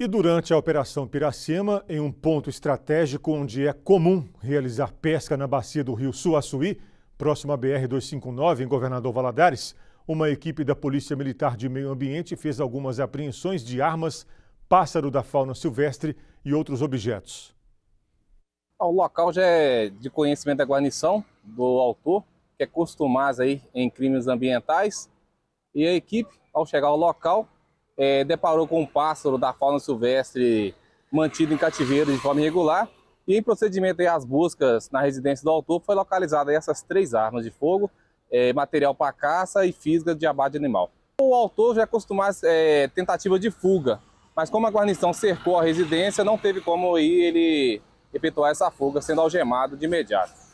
E durante a Operação Piracema, em um ponto estratégico onde é comum realizar pesca na bacia do rio Suaçuí, próximo à BR-259, em Governador Valadares, uma equipe da Polícia Militar de Meio Ambiente fez algumas apreensões de armas, pássaro da fauna silvestre e outros objetos. O local já é de conhecimento da guarnição, do autor, que é costumaz aí em crimes ambientais. E a equipe, ao chegar ao local, é, deparou com um pássaro da fauna silvestre mantido em cativeiro de forma irregular e em procedimento às buscas na residência do autor foi localizada essas três armas de fogo, é, material para caça e física de abate animal. O autor já é costumava é, tentativa de fuga, mas como a guarnição cercou a residência, não teve como aí ele efetuar essa fuga, sendo algemado de imediato.